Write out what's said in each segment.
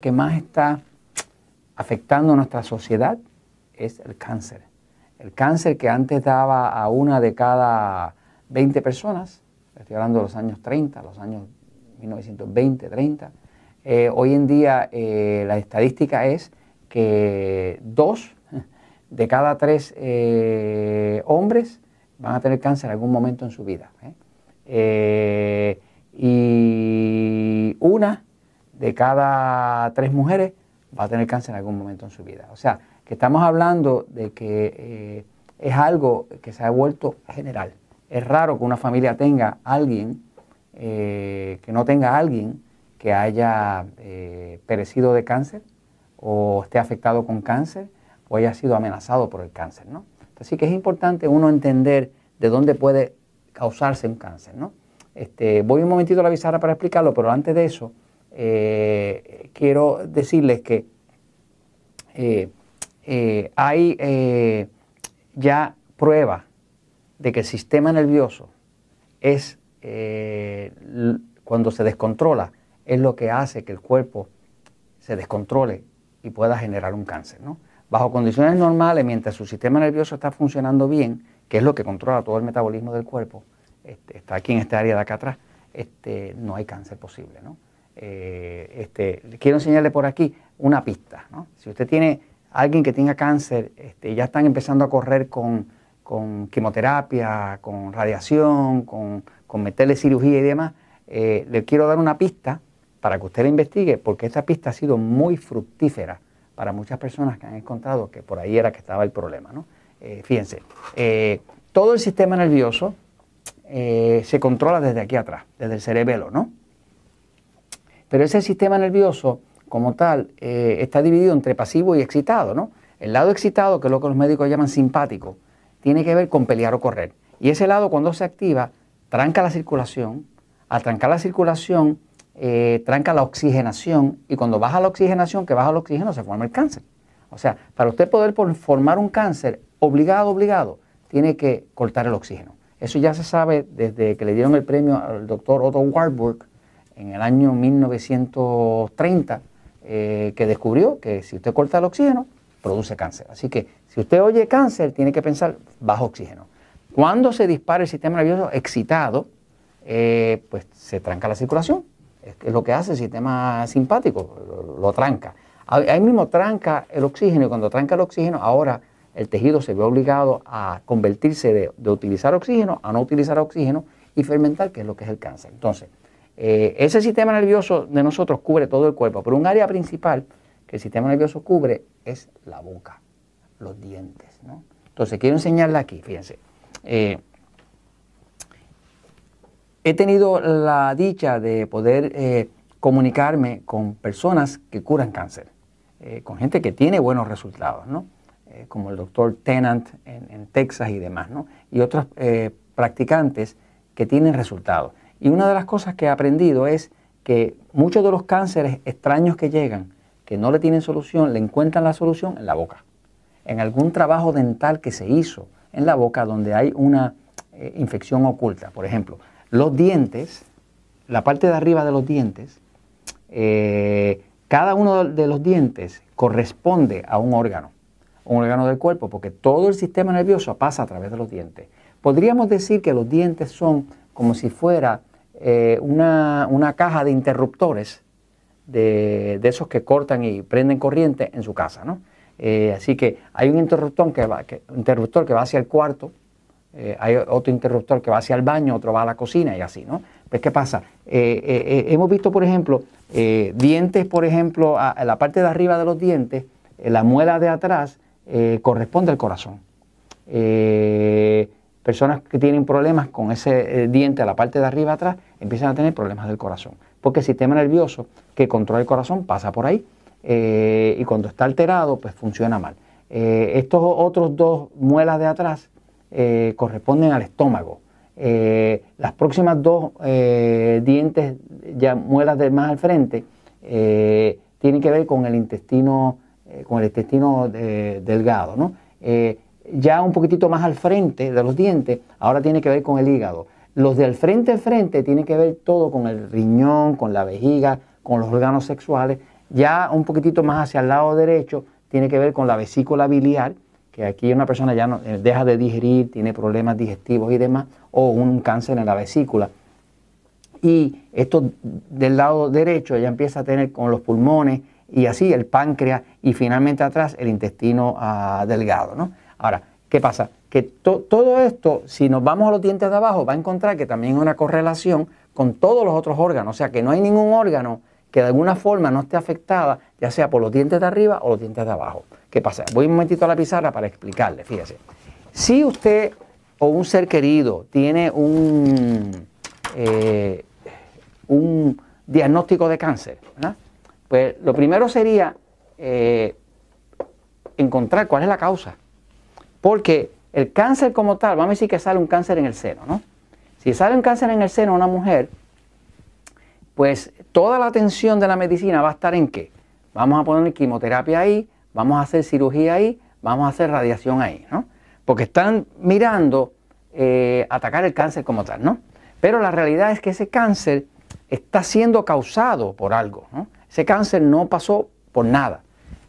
que más está afectando a nuestra sociedad es el cáncer. El cáncer que antes daba a una de cada 20 personas, estoy hablando de los años 30, los años 1920, 30, eh, hoy en día eh, la estadística es que dos de cada tres eh, hombres van a tener cáncer en algún momento en su vida. y una de cada tres mujeres va a tener cáncer en algún momento en su vida. O sea, que estamos hablando de que eh, es algo que se ha vuelto general. Es raro que una familia tenga alguien, eh, que no tenga alguien que haya eh, perecido de cáncer o esté afectado con cáncer o haya sido amenazado por el cáncer, ¿no? Así que es importante uno entender de dónde puede causarse un cáncer, ¿no? Este, voy un momentito a la pizarra para explicarlo, pero antes de eso, eh, quiero decirles que eh, eh, hay ya pruebas de que el sistema nervioso es, cuando se descontrola, es lo que hace que el cuerpo se descontrole y pueda generar un cáncer. Bajo condiciones normales, mientras su sistema nervioso está funcionando bien, que es lo que controla todo el metabolismo del cuerpo, este, está aquí en esta área de acá atrás, este, no hay cáncer posible. Eh, este, quiero enseñarle por aquí una pista. Si usted tiene alguien que tenga cáncer, este, ya están empezando a correr con, quimioterapia, con radiación, con, meterle cirugía y demás, eh, le quiero dar una pista para que usted la investigue, porque esta pista ha sido muy fructífera para muchas personas que han encontrado que por ahí era que estaba el problema. ¿no? Eh, fíjense, todo el sistema nervioso se controla desde aquí atrás, desde el cerebelo, ¿no? Pero ese sistema nervioso, como tal, eh, está dividido entre pasivo y excitado, ¿no? El lado excitado, que es lo que los médicos llaman simpático, tiene que ver con pelear o correr. Y ese lado, cuando se activa, tranca la circulación. Al trancar la circulación, eh, tranca la oxigenación. Y cuando baja la oxigenación, que baja el oxígeno, se forma el cáncer. O sea, para usted poder formar un cáncer, obligado, obligado, tiene que cortar el oxígeno. Eso ya se sabe desde que le dieron el premio al doctor Otto Warburg en el año 1930 eh, que descubrió que si usted corta el oxígeno, produce cáncer. Así que si usted oye cáncer, tiene que pensar bajo oxígeno. Cuando se dispara el sistema nervioso excitado, eh, pues se tranca la circulación. Es lo que hace el sistema simpático, lo, tranca. Ahí mismo tranca el oxígeno y cuando tranca el oxígeno, ahora el tejido se ve obligado a convertirse de, de utilizar oxígeno a no utilizar oxígeno y fermentar, que es lo que es el cáncer. Entonces, eh, ese sistema nervioso de nosotros cubre todo el cuerpo, pero un área principal que el sistema nervioso cubre es la boca, los dientes. Entonces, quiero enseñarle aquí, fíjense. Eh, he tenido la dicha de poder eh, comunicarme con personas que curan cáncer, con gente que tiene buenos resultados, como el doctor Tennant en, Texas y demás, y otros practicantes que tienen resultados. Y una de las cosas que he aprendido es que muchos de los cánceres extraños que llegan, que no le tienen solución, le encuentran la solución en la boca, en algún trabajo dental que se hizo en la boca donde hay una eh, infección oculta. Por ejemplo, los dientes, la parte de arriba de los dientes, eh, cada uno de los dientes corresponde a un órgano, un órgano del cuerpo, porque todo el sistema nervioso pasa a través de los dientes. Podríamos decir que los dientes son como si fuera eh, una, caja de interruptores de, esos que cortan y prenden corriente en su casa. ¿no? Eh, así que hay un interruptor que va, interruptor que va hacia el cuarto, eh, hay otro interruptor que va hacia el baño, otro va a la cocina y así. ¿no? Pues, ¿qué pasa? hemos visto, por ejemplo, dientes, por ejemplo, a, la parte de arriba de los dientes, la muela de atrás corresponde al corazón personas que tienen problemas con ese eh, diente a la parte de arriba atrás empiezan a tener problemas del corazón. Porque el sistema nervioso que controla el corazón pasa por ahí eh, y cuando está alterado pues funciona mal. Eh, estos otros dos muelas de atrás corresponden al estómago. las próximas dos dientes, ya muelas de más al frente, tienen que ver con el intestino, con el intestino delgado ya un poquitito más al frente de los dientes, ahora tiene que ver con el hígado. Los del frente al frente tiene que ver todo con el riñón, con la vejiga, con los órganos sexuales. Ya un poquitito más hacia el lado derecho tiene que ver con la vesícula biliar, que aquí una persona ya no, eh, deja de digerir, tiene problemas digestivos y demás, o un cáncer en la vesícula. Y esto del lado derecho ya empieza a tener con los pulmones y así el páncreas y finalmente atrás el intestino ah, delgado. ¿no? Ahora, ¿qué pasa? Que todo esto, si nos vamos a los dientes de abajo, va a encontrar que también hay una correlación con todos los otros órganos. O sea, que no hay ningún órgano que de alguna forma no esté afectada, ya sea por los dientes de arriba o los dientes de abajo. ¿Qué pasa? Voy un momentito a la pizarra para explicarle, fíjese. Si usted o un ser querido tiene un, eh, diagnóstico de cáncer, pues lo primero sería eh, encontrar cuál es la causa. Porque el cáncer como tal, vamos a decir que sale un cáncer en el seno, ¿no? Si sale un cáncer en el seno a una mujer, pues toda la atención de la medicina va a estar en qué? Vamos a poner quimioterapia ahí, vamos a hacer cirugía ahí, vamos a hacer radiación ahí, ¿no? Porque están mirando eh, atacar el cáncer como tal, ¿no? Pero la realidad es que ese cáncer está siendo causado por algo, ¿no? Ese cáncer no pasó por nada.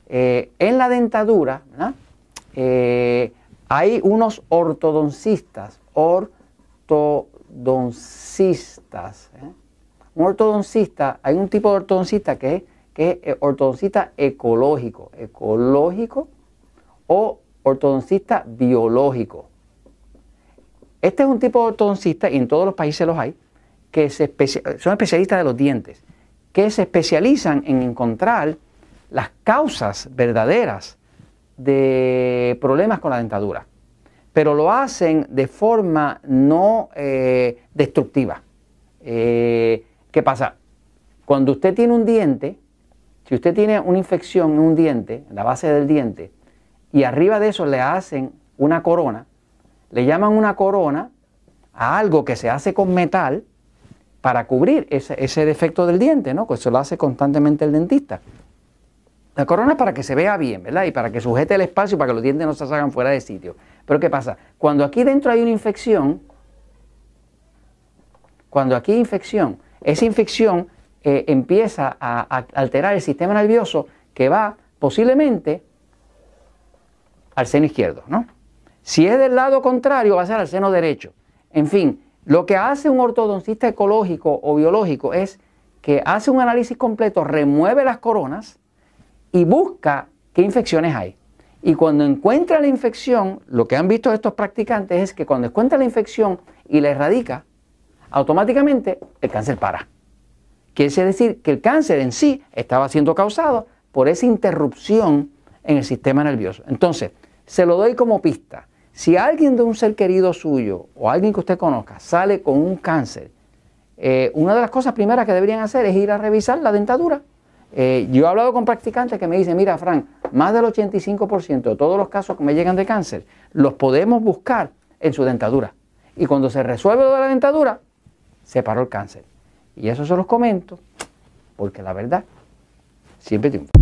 Eh, en la dentadura, ¿no? Eh, hay unos ortodoncistas, ortodoncistas. ¿eh? Un ortodoncista, hay un tipo de ortodoncista que es, eh, ortodoncista ecológico, ecológico o ortodoncista biológico. Este es un tipo de ortodoncista, y en todos los países los hay, que son especialistas de los dientes, que se especializan en encontrar las causas verdaderas de problemas con la dentadura, pero lo hacen de forma no eh, destructiva. Eh, ¿Qué pasa? Cuando usted tiene un diente, si usted tiene una infección en un diente, en la base del diente, y arriba de eso le hacen una corona, le llaman una corona a algo que se hace con metal para cubrir ese, defecto del diente, ¿no? Pues eso lo hace constantemente el dentista. La corona para que se vea bien, ¿verdad? Y para que sujete el espacio para que los dientes no se salgan fuera de sitio. Pero ¿qué pasa? Cuando aquí dentro hay una infección, cuando aquí hay infección, esa infección eh, empieza a, a alterar el sistema nervioso que va posiblemente al seno izquierdo, ¿no? Si es del lado contrario, va a ser al seno derecho. En fin, lo que hace un ortodoncista ecológico o biológico es que hace un análisis completo, remueve las coronas, y busca qué infecciones hay. Y cuando encuentra la infección, lo que han visto estos practicantes es que cuando encuentra la infección y la erradica, automáticamente el cáncer para. Quiere decir que el cáncer en sí estaba siendo causado por esa interrupción en el sistema nervioso. Entonces, se lo doy como pista. Si alguien de un ser querido suyo o alguien que usted conozca sale con un cáncer, eh, una de las cosas primeras que deberían hacer es ir a revisar la dentadura. Eh, yo he hablado con practicantes que me dicen, mira, Frank, más del 85% de todos los casos que me llegan de cáncer, los podemos buscar en su dentadura. Y cuando se resuelve de la dentadura, se paró el cáncer. Y eso se los comento, porque la verdad siempre triunfa.